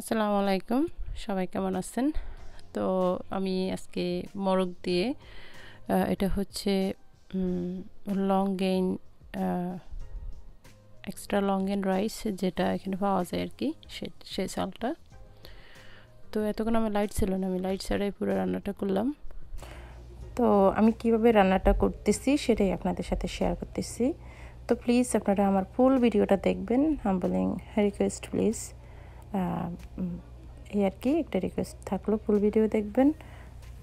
আসসালামু আলাইকুম সবাই কেমন আছেন তো আমি আজকে মরক দিয়ে এটা হচ্ছে long grain extra long grain rice যেটা এখানে পাওয়া যায় আর কি সে চালটা তো এতক্ষণ আমার লাইট ছিল না আমি লাইট ছাড়াই পুরো রান্নাটা করলাম তো আমি কিভাবে রান্নাটা করতেছি সেটাই আপনাদের সাথে শেয়ার করতেছি তো প্লিজ আপনারা আমার ফুল ভিডিওটা দেখবেন বলিং রিকোয়েস্ট প্লিজ এই আর কি একটা রিকোয়েস্ট থাকলো ফুল ভিডিও দেখবেন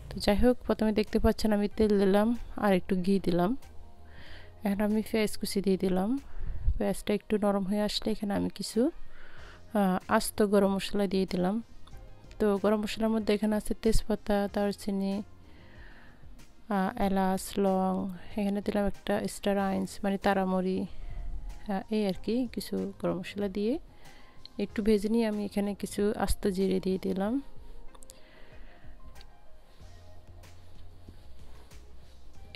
তো যাই হোক প্রথমে দেখতে পাচ্ছেন আমি তেল দিলাম আর একটু ঘি দিলাম এখন আমি পেঁয়াজ কুচি দিয়ে দিলাম পেঁয়াজটা একটু নরম হয়ে আসলে এখানে আমি কিছু আস্ত গরম মশলা দিয়ে দিলাম তো গরম মশলার মধ্যে এখানে আছে তেজপাতা দারচিনি এলাচ লং এখানে দিলাম একটা স্টার আইন্স মানে তারামরি এই আর কি কিছু গরম মশলা দিয়ে একটু ভেজে নিয়ে আমি এখানে কিছু আস্ত জিরে দিয়ে দিলাম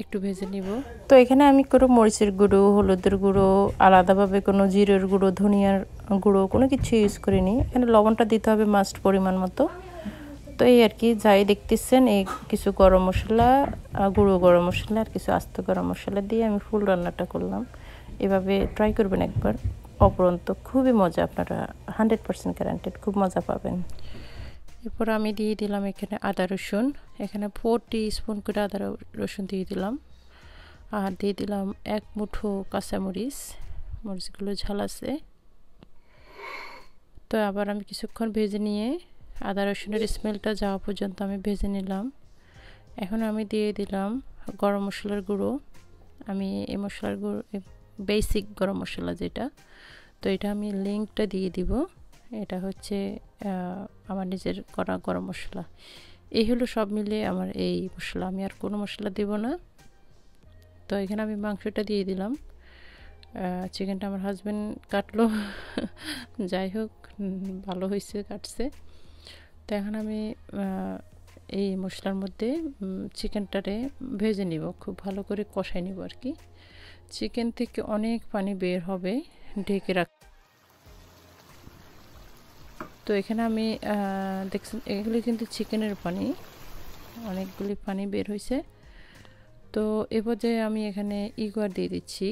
একটু ভেজে নিব তো এখানে আমি কোনো মরিচের গুঁড়ো হলুদের গুঁড়ো আলাদাভাবে কোনো জিরের গুঁড়ো ধনিয়ার গুঁড়ো কোনো কিছু ইউজ করিনি এখানে লবণটা দিতে হবে মাস্ট পরিমাণ মতো তো এই আর কি যাই দেখতেছেন এই কিছু গরম মশলা গুঁড়ো গরম মশলা আর কিছু আস্ত গরম মশলা দিয়ে আমি ফুল রান্নাটা করলাম এভাবে ট্রাই করবেন একবার অপরন্ত খুবই মজা আপনারা হান্ড্রেড পারসেন্ট গ্যারান্টেড খুব মজা পাবেন এরপর আমি দিয়ে দিলাম এখানে আদা রসুন এখানে ফোর স্পুন করে আদা রসুন দিয়ে দিলাম আর দিয়ে দিলাম এক মুঠো কাঁচামরিচ মরিচগুলো ঝাল আছে তো আবার আমি কিছুক্ষণ ভেজে নিয়ে আদা রসুনের স্মেলটা যাওয়া পর্যন্ত আমি ভেজে নিলাম এখন আমি দিয়ে দিলাম গরম মশলার গুঁড়ো আমি এই মশলার গুঁড়ো বেসিক গরম মশলা যেটা তো এটা আমি লিঙ্কটা দিয়ে দিব এটা হচ্ছে আমার নিজের করা গরম মশলা এই হলো সব মিলে আমার এই মশলা আমি আর কোনো মশলা দেব না তো এখানে আমি মাংসটা দিয়ে দিলাম চিকেনটা আমার হাজব্যান্ড কাটলো যাই হোক ভালো হয়েছে কাটছে তো এখন আমি এই মশলার মধ্যে চিকেনটারে ভেজে নিব খুব ভালো করে কষাই নিব আর কি চিকেন থেকে অনেক পানি বের হবে ঢেকে রাখ তো এখানে আমি দেখছেন এগুলি কিন্তু চিকেনের পানি অনেকগুলি পানি বের হয়েছে তো এ পর্যায়ে আমি এখানে ইগার দিয়ে দিচ্ছি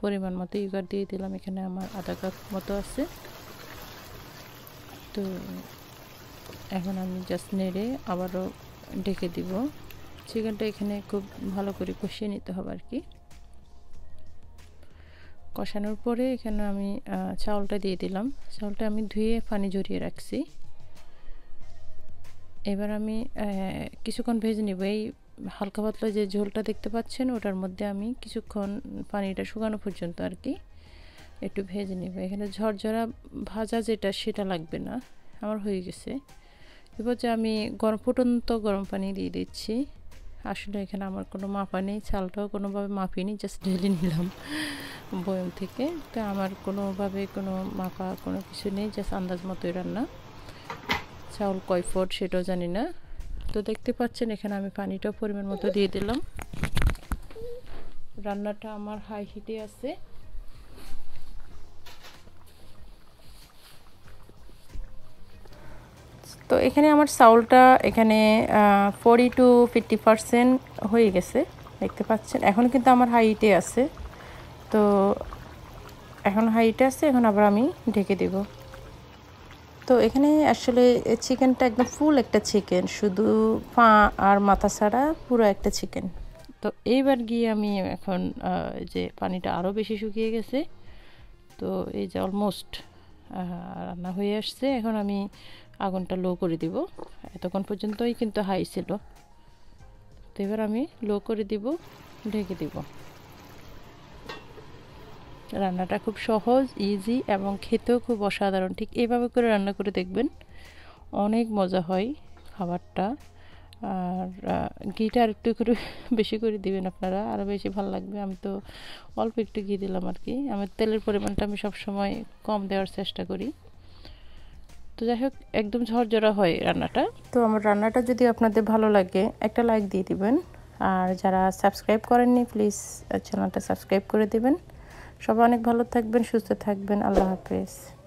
পরিমাণ মতো ইগুয়ার দিয়ে দিলাম এখানে আমার আধা কাপ মতো আছে তো এখন আমি জাস্ট নেড়ে আবারও ঢেকে দিব চিকেনটা এখানে খুব ভালো করে কষিয়ে নিতে হবে আর কি কষানোর পরে এখানে আমি চাউলটা দিয়ে দিলাম চাউলটা আমি ধুয়ে পানি জড়িয়ে রাখছি এবার আমি কিছুক্ষণ ভেজে নেব এই হালকা পাতলা যে ঝোলটা দেখতে পাচ্ছেন ওটার মধ্যে আমি কিছুক্ষণ পানিটা শুকানো পর্যন্ত আর কি একটু ভেজে নেব এখানে ঝরঝরা ভাজা যেটা সেটা লাগবে না আমার হয়ে গেছে এবার যে আমি গরম ফুটন্ত গরম পানি দিয়ে দিচ্ছি আসলে এখানে আমার কোনো মাপা নেই চালটাও কোনোভাবে নিই জাস্ট ঢেলে নিলাম বয়ম থেকে তো আমার কোনোভাবে কোনো মাপা কোনো কিছু নেই জাস্ট আন্দাজ মতোই রান্না চাউল কয় ফট সেটাও জানি না তো দেখতে পাচ্ছেন এখানে আমি পানিটাও পরিমাণ মতো দিয়ে দিলাম রান্নাটা আমার হাই হিটে আছে তো এখানে আমার চাউলটা এখানে ফোরটি টু ফিফটি পারসেন্ট হয়ে গেছে দেখতে পাচ্ছেন এখন কিন্তু আমার হাইটে আছে তো এখন হাইটে আছে এখন আবার আমি ঢেকে দেব তো এখানে আসলে চিকেনটা একদম ফুল একটা চিকেন শুধু পা আর মাথা ছাড়া পুরো একটা চিকেন তো এইবার গিয়ে আমি এখন যে পানিটা আরও বেশি শুকিয়ে গেছে তো এই যে অলমোস্ট রান্না হয়ে আসছে এখন আমি আগুনটা লো করে দিব এতক্ষণ পর্যন্তই কিন্তু হাই ছিল তো এবার আমি লো করে দিব ঢেকে দিব রান্নাটা খুব সহজ ইজি এবং খেতেও খুব অসাধারণ ঠিক এভাবে করে রান্না করে দেখবেন অনেক মজা হয় খাবারটা আর ঘিটা আর একটু করে বেশি করে দিবেন আপনারা আরও বেশি ভালো লাগবে আমি তো অল্প একটু ঘি দিলাম আর কি আমার তেলের পরিমাণটা আমি সবসময় কম দেওয়ার চেষ্টা করি তো যাই হোক একদম ঝরঝরা হয় রান্নাটা তো আমার রান্নাটা যদি আপনাদের ভালো লাগে একটা লাইক দিয়ে দিবেন আর যারা সাবস্ক্রাইব করেননি প্লিজ চ্যানেলটা সাবস্ক্রাইব করে দেবেন সবাই অনেক ভালো থাকবেন সুস্থ থাকবেন আল্লাহ হাফেজ